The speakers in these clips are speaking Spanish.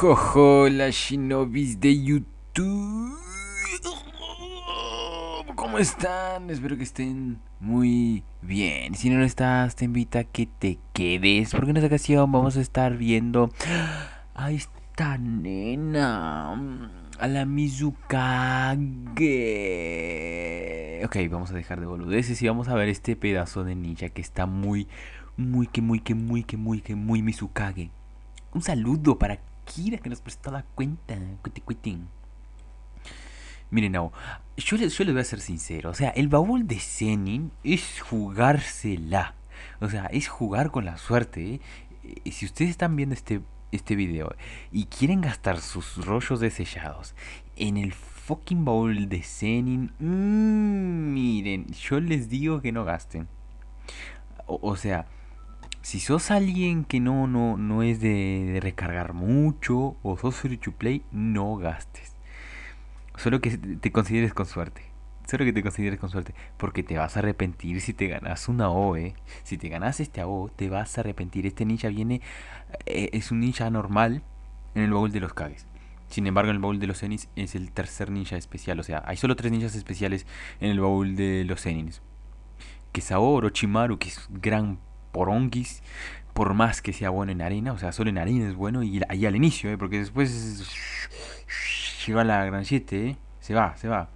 Jojo, las shinobis de YouTube. ¿Cómo están? Espero que estén muy bien. Si no lo estás, te invito a que te quedes. Porque en esta ocasión vamos a estar viendo a esta nena. A la Mizukage. Ok, vamos a dejar de boludeces y vamos a ver este pedazo de ninja que está muy, muy, que muy, que muy, que muy, que muy Mizukage. Un saludo para que nos prestó la cuenta. Miren, yo les, yo voy a ser sincero. O sea, el baúl de Zenin es jugársela. O sea, es jugar con la suerte. ¿eh? Si ustedes están viendo este, este video y quieren gastar sus rollos de sellados en el fucking baúl de Zenin, mm, miren, yo les digo que no gasten. o sea, si sos alguien que no, no, no es de, recargar mucho o sos free to play, no gastes. Solo que te consideres con suerte. Solo que te consideres con suerte. Porque te vas a arrepentir si te ganas una O, eh. Si te ganas este AO, te vas a arrepentir. Este ninja viene. Eh, es un ninja normal en el baúl de los Kages. Sin embargo, en el baúl de los Zenis es el tercer ninja especial. O sea, hay solo tres ninjas especiales en el baúl de los Zenis. Que es Aoro, Chimaru, que es gran poronguis, por más que sea bueno en arena o sea, solo en arena es bueno y ahí al inicio, ¿eh? porque después llega la gran 7, ¿eh? se va, se va.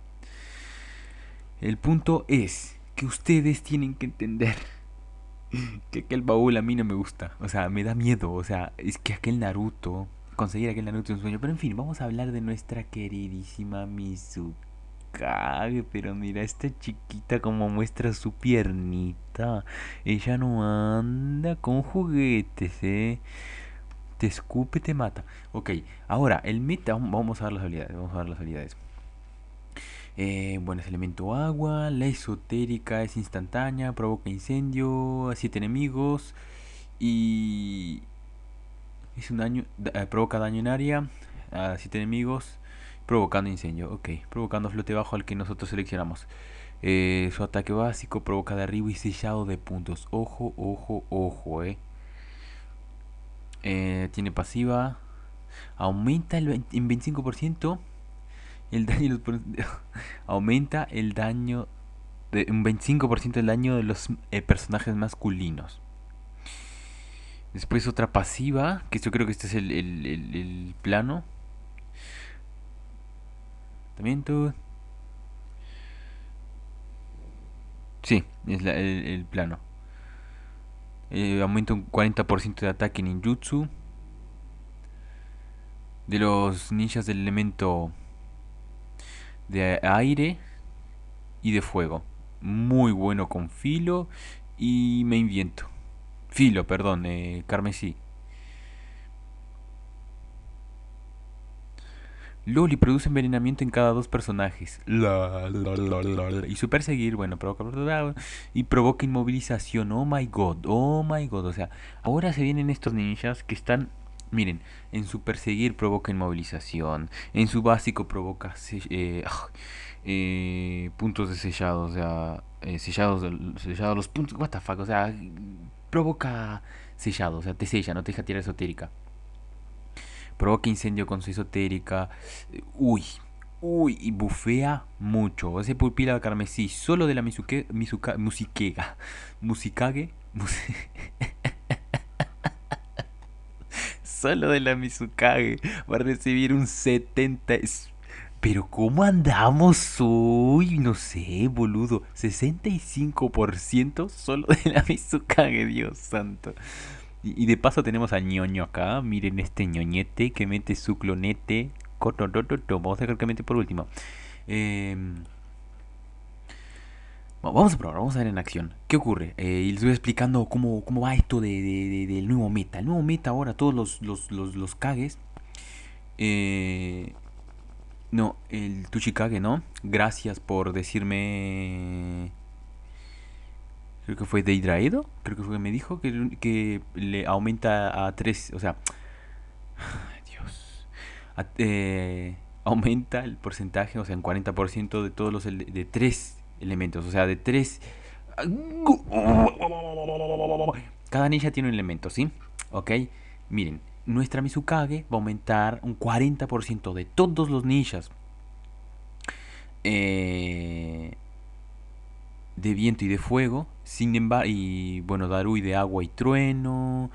El punto es que ustedes tienen que entender que aquel baúl a mí no me gusta, o sea, me da miedo, o sea, es que aquel Naruto, conseguir aquel Naruto es un sueño, pero en fin, vamos a hablar de nuestra queridísima Mizuki pero mira esta chiquita como muestra su piernita. Ella no anda con juguetes, ¿eh? Te escupe, te mata. Ok, ahora, el meta, vamos a ver las habilidades, vamos a ver las habilidades. Eh, bueno, es elemento agua, la esotérica es instantánea, provoca incendio a 7 enemigos y... Es un daño, eh, provoca daño en área a siete enemigos Provocando incendio, ok. Provocando flote bajo al que nosotros seleccionamos. Eh, su ataque básico provoca derribo y sellado de puntos. Ojo, ojo, ojo, eh. eh tiene pasiva. Aumenta el en 25% el daño. aumenta el daño. De, un 25% el daño de los eh, personajes masculinos. Después otra pasiva. Que yo creo que este es el plano. Sí, es el, plano. Eh, aumenta un 40% de ataque ninjutsu. De los ninjas del elemento de aire y de fuego. Muy bueno con filo y me invento. Filo, perdón, eh, carmesí. Loli produce envenenamiento en cada dos personajes. y su perseguir, bueno, provoca. Y provoca inmovilización. Oh my god, oh my god. O sea, ahora se vienen estos ninjas que están. Miren, en su perseguir provoca inmovilización. En su básico provoca. Eh, ah, eh, puntos de sellado. O sea, eh, sellados, sellados los puntos. What the fuck, o sea, provoca sellado. O sea, te sella, no te deja tirar esotérica provoca incendio con su esotérica. Uy, uy, y bufea mucho. Ese pupila carmesí solo de la misuke, misuka, musiquega. Musikage. solo de la Mizukage va a recibir un 70. Pero ¿cómo andamos hoy? No sé, boludo. 65% solo de la Mizukage, Dios santo. Y, de paso tenemos al ñoño acá. Miren este ñoñete que mete su clonete. Vamos a dejar que mete por último. Em, vamos a probar, vamos a ver en acción. ¿Qué ocurre? Eh, y les voy explicando cómo, cómo va esto del nuevo meta. El nuevo meta ahora, todos los, los, kages. Eh, no, el Tuchikage, ¿no? Gracias por decirme creo que fue de hidraído creo que fue que me dijo que, le aumenta a 3, o sea, Dios, eh, aumenta el porcentaje, o sea, en 40% de todos los de tres elementos, o sea, de tres cada ninja tiene un elemento, ¿sí? Ok, miren, nuestra Mizukage va a aumentar un 40% de todos los ninjas. Eh, de viento y de fuego, sin embargo, y bueno, Darui de agua y trueno,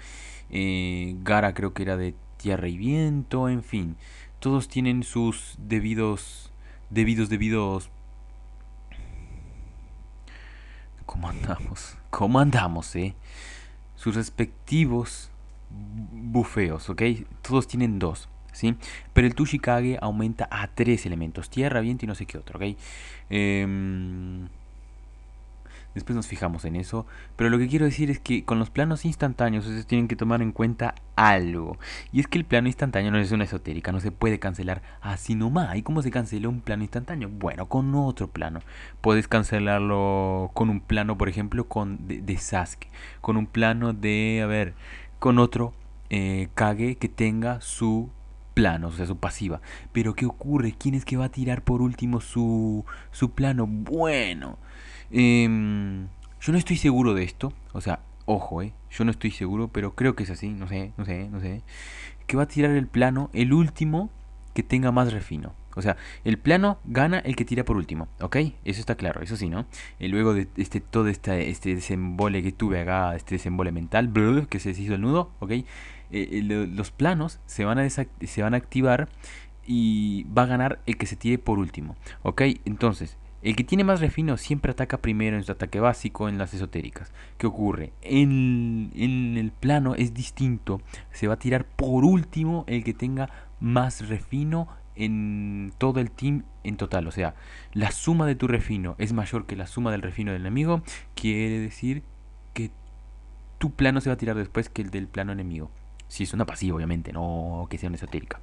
eh, Gara creo que era de tierra y viento, en fin, todos tienen sus debidos, debidos, debidos... ¿Cómo andamos? ¿Cómo andamos, eh? Sus respectivos bufeos, ¿ok? Todos tienen dos. ¿Sí? Pero el Tushikage aumenta a tres elementos, tierra, viento y no sé qué otro, ¿ok? Eh, Después nos fijamos en eso, pero lo que quiero decir es que con los planos instantáneos ustedes tienen que tomar en cuenta algo. Y es que el plano instantáneo no es una esotérica, no se puede cancelar así nomás. ¿Y cómo se cancela un plano instantáneo? Bueno, con otro plano. Puedes cancelarlo con un plano, por ejemplo, con de, de Sasuke, con un plano de, a ver, con otro eh, Kage que tenga su plano, o sea, su pasiva. Pero ¿qué ocurre? ¿Quién es que va a tirar por último su, su plano? Bueno Em, yo no estoy seguro de esto, o sea, ojo, eh, yo no estoy seguro, pero creo que es así, no sé, no sé, no sé. Que va a tirar el plano, el último que tenga más refino. O sea, el plano gana el que tira por último, ¿ok? Eso está claro, eso sí, ¿no? Y luego de este, todo este, este desembole que tuve acá, este desembole mental, que se hizo el nudo, ¿ok? Eh, eh, los planos se van, a se van a activar y va a ganar el que se tire por último, ¿ok? Entonces, el que tiene más refino siempre ataca primero en su ataque básico en las esotéricas. ¿Qué ocurre? En, el plano es distinto. Se va a tirar por último el que tenga más refino en todo el team en total. O sea, la suma de tu refino es mayor que la suma del refino del enemigo. Quiere decir que tu plano se va a tirar después que el del plano enemigo. Si es una pasiva, obviamente, no que sea una esotérica.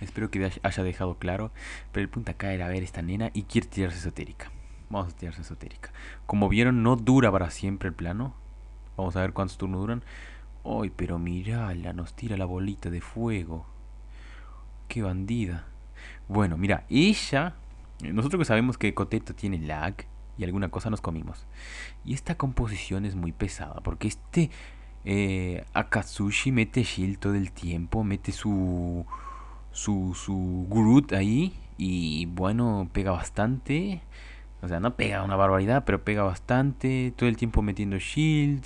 Espero que haya dejado claro. Pero el punto acá era ver esta nena y quiere tirarse esotérica. Vamos a tirarse esotérica. Como vieron, no dura para siempre el plano. Vamos a ver cuántos turnos duran. ¡Ay, pero La Nos tira la bolita de fuego. ¡Qué bandida! Bueno, mira, ella. Eh, nosotros que sabemos que Coteto tiene lag y alguna cosa nos comimos. Y esta composición es muy pesada porque este eh, Akatsushi mete shield todo el tiempo, mete su su, su Groot ahí. Y bueno, pega bastante. O sea, no pega una barbaridad, pero pega bastante. Todo el tiempo metiendo shield.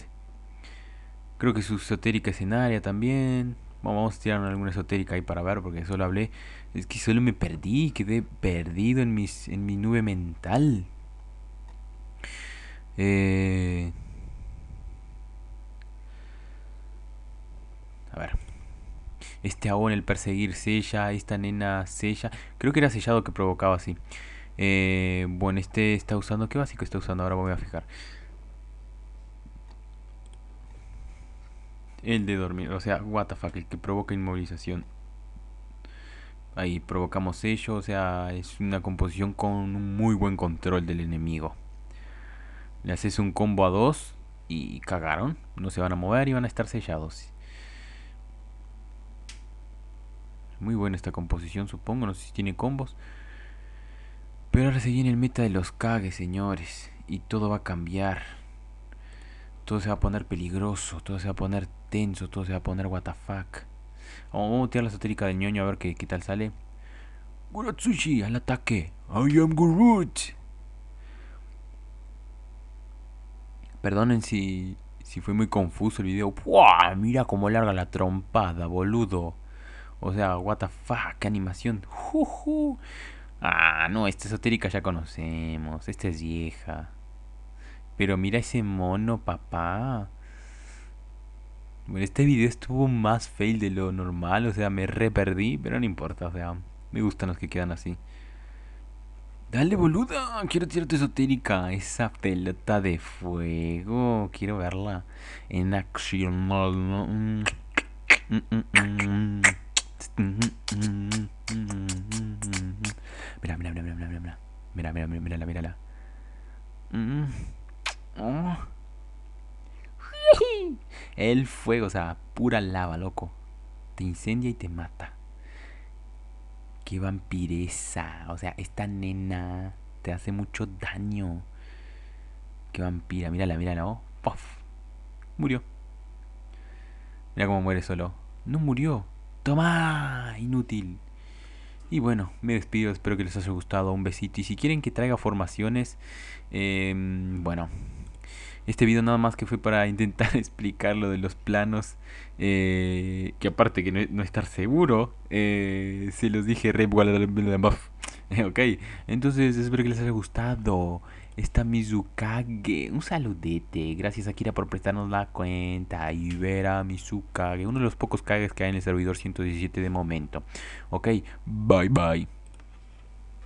Creo que su esotérica escenaria también. vamos a tirar alguna esotérica ahí para ver, porque solo hablé. Es que solo me perdí, quedé perdido en, mis, en mi nube mental. Eh, este aún el perseguir sella, esta nena sella. Creo que era sellado que provocaba así. Eh, bueno, este está usando, ¿qué básico está usando? Ahora voy a fijar. El de dormir, o sea, what el que provoca inmovilización. Ahí provocamos sello, o sea, es una composición con un muy buen control del enemigo. Le haces un combo a dos y cagaron. No se van a mover y van a estar sellados. Muy buena esta composición, supongo. No sé si tiene combos. Pero ahora se viene el meta de los cagues, señores. Y todo va a cambiar. Todo se va a poner peligroso. Todo se va a poner tenso. Todo se va a poner WTF. Vamos a tirar la satírica de ñoño a ver qué, tal sale. Guratsushi al ataque. I am Gurut. Perdonen si, si fue muy confuso el video. Mira cómo larga la trompada, boludo. O sea, what the fuck, qué animación. ¡Juju! Ah, no, esta esotérica ya conocemos. Esta es vieja. Pero mira ese mono, papá. Bueno, este video estuvo más fail de lo normal. O sea, me re perdí, pero no importa. O sea, me gustan los que quedan así. Dale, boluda. Quiero tirarte esotérica. Esa pelota de fuego. Quiero verla en acción. Mm, mm, mm, Mira, mira, mira, mira, mira, mira. Mira, mira, mira, mira mira mm. El fuego, o sea, pura lava, loco. Te incendia y te mata. Qué vampireza. O sea, esta nena te hace mucho daño. Qué vampira, mírala, mírala. Oh, puff. Murió. Mira cómo muere solo. No murió. Toma, inútil. Y bueno, me despido, espero que les haya gustado. Un besito. Y si quieren que traiga formaciones, em, bueno, este video nada más que fue para intentar explicar lo de los planos. Eh, que aparte que no, estar seguro, eh, se los dije re Ok, entonces espero que les haya gustado está Mizukage. Un saludete. Gracias Akira por prestarnos la cuenta. Ibera Mizukage. Uno de los pocos Kages que hay en el servidor 117 de momento. Ok, bye bye.